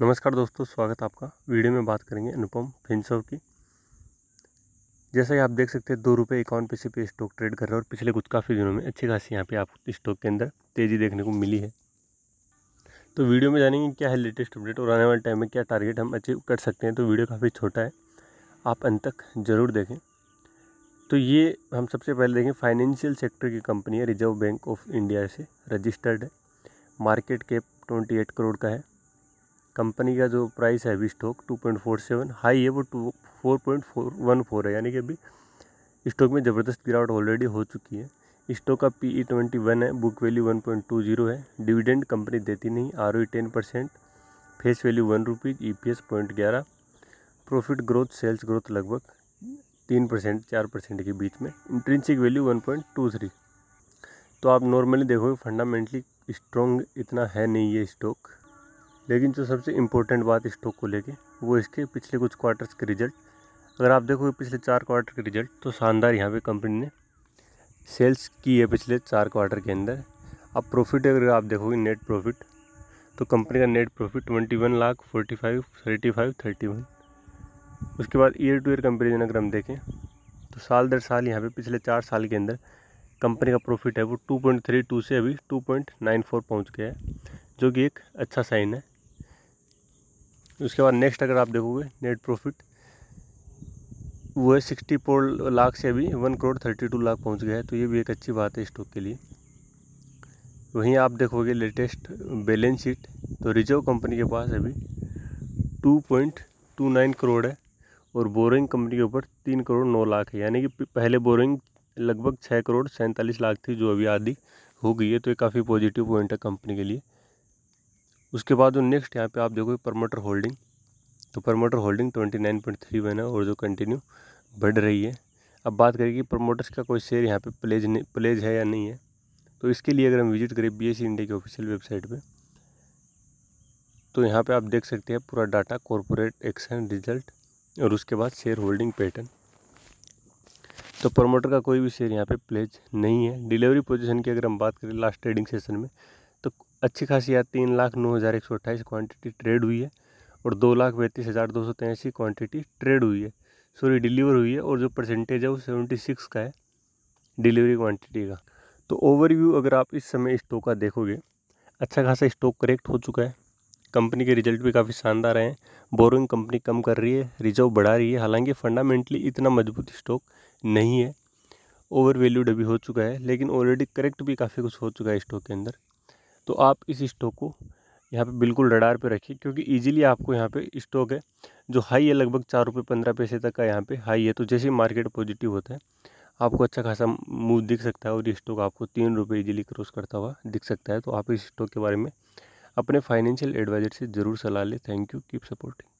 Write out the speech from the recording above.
नमस्कार दोस्तों स्वागत है आपका वीडियो में बात करेंगे अनुपम फिंसव की जैसा कि आप देख सकते हैं दो रुपये इक्यावन पैसे पे स्टॉक ट्रेड कर रहा है और पिछले कुछ काफ़ी दिनों में अच्छी खासी यहाँ पे आप स्टॉक के अंदर तेज़ी देखने को मिली है तो वीडियो में जानेंगे क्या है लेटेस्ट अपडेट और आने वाले टाइम में क्या टारगेट हम अचीव कर सकते हैं तो वीडियो काफ़ी छोटा है आप अंत तक ज़रूर देखें तो ये हम सबसे पहले देखें फाइनेंशियल सेक्टर की कंपनी है रिजर्व बैंक ऑफ इंडिया से रजिस्टर्ड है market cap twenty eight crore का है कंपनी का जो प्राइस है अभी stock two point four seven high है वो two four point four one four है यानी कि अभी स्टॉक में ज़बरदस्त गिरावट ऑलरेडी हो चुकी है स्टॉक का पी ई ट्वेंटी वन है book value one point two zero है डिविडेंड कंपनी देती नहीं R O ten percent face value one rupees E P S point ग्यारह प्रॉफिट ग्रोथ सेल्स ग्रोथ लगभग तीन परसेंट चार परसेंट के बीच में intrinsic value one point two three तो आप नॉर्मली देखोगे फंडामेंटली स्ट्रॉन्ग इतना है नहीं ये स्टॉक लेकिन जो सबसे इम्पोर्टेंट बात स्टॉक को लेके वो इसके पिछले कुछ क्वार्टर्स के रिजल्ट अगर आप देखोगे पिछले चार क्वार्टर के रिजल्ट तो शानदार यहाँ पे कंपनी ने सेल्स की है पिछले चार क्वार्टर के अंदर अब प्रॉफिट अगर आप देखोगे नेट प्रॉफिट तो कंपनी का net profit twenty one lakh forty five thirty five thirty one उसके बाद ईयर टू ईयर कंपेरिजन अगर हम देखें तो साल दर साल यहाँ पर पिछले चार साल के अंदर कंपनी का प्रॉफिट है वो टू पॉइंट थ्री टू से अभी टू पॉइंट नाइन फोर पहुँच गया है जो कि एक अच्छा साइन है उसके बाद नेक्स्ट अगर आप देखोगे नेट प्रॉफिट वो है सिक्सटी फोर लाख से अभी one crore thirty two lakh पहुँच गया है तो ये भी एक अच्छी बात है स्टॉक के लिए वहीं आप देखोगे लेटेस्ट बैलेंस शीट तो रिजर्व कंपनी के पास अभी two point two nine crore है और बोरिंग कंपनी के ऊपर तीन करोड़ नौ लाख है यानी कि पहले बोरिंग लगभग छः करोड़ सैंतालीस लाख थी जो अभी आधी हो गई है तो ये काफ़ी पॉजिटिव पॉइंट है कंपनी के लिए उसके बाद जो नेक्स्ट यहाँ पे आप देखोगे प्रमोटर होल्डिंग तो promoter holding twenty nine point three one है और जो कंटिन्यू बढ़ रही है अब बात करें कि प्रमोटर्स का कोई शेयर यहाँ पे प्लेज नहीं प्लेज है या नहीं है तो इसके लिए अगर हम विजिट करें बी इंडिया e की ऑफिशियल वेबसाइट पर तो यहाँ पर आप देख सकते हैं पूरा डाटा कॉरपोरेट एक्शन रिजल्ट और उसके बाद शेयर होल्डिंग पैटर्न तो प्रमोटर का कोई भी शेयर यहाँ पे प्लेज नहीं है डिलीवरी पोजीशन की अगर हम बात करें लास्ट ट्रेडिंग सेशन में अच्छी खासी या तीन लाख नौ हज़ार एक सौ अट्ठाईस क्वान्टिटी ट्रेड हुई है और दो लाख पैंतीस हज़ार दो सौ तेईसी क्वान्टिटी ट्रेड हुई है सॉरी डिलीवर हुई है और जो परसेंटेज है वो सेवेंटी सिक्स का है डिलीवरी क्वान्टिटी का तो ओवरव्यू अगर आप इस समय स्टॉक का देखोगे अच्छा खासा स्टॉक करेक्ट हो चुका है कंपनी के रिजल्ट भी काफ़ी शानदार हैं बोरिंग कंपनी कम कर रही है रिजर्व बढ़ा रही है हालांकि फंडामेंटली इतना मजबूत स्टॉक नहीं है ओवर वैल्यूड अभी हो चुका है लेकिन ऑलरेडी करेक्ट भी काफ़ी कुछ हो चुका है स्टॉक के अंदर तो आप इस स्टॉक को यहाँ पे बिल्कुल रडार पे रखिए क्योंकि इजीली आपको यहाँ पे स्टॉक है जो हाई है लगभग चार रुपये पंद्रह पैसे तक का यहाँ पे हाई है तो जैसे मार्केट पॉजिटिव होता है आपको अच्छा खासा मूव दिख सकता है और ये स्टॉक आपको तीन रुपये ईजिली क्रॉस करता हुआ दिख सकता है तो आप इस स्टॉक के बारे में अपने फाइनेंशियल एडवाइज़र से ज़रूर सलाह लें थैंक यू कीप सपोर्टिंग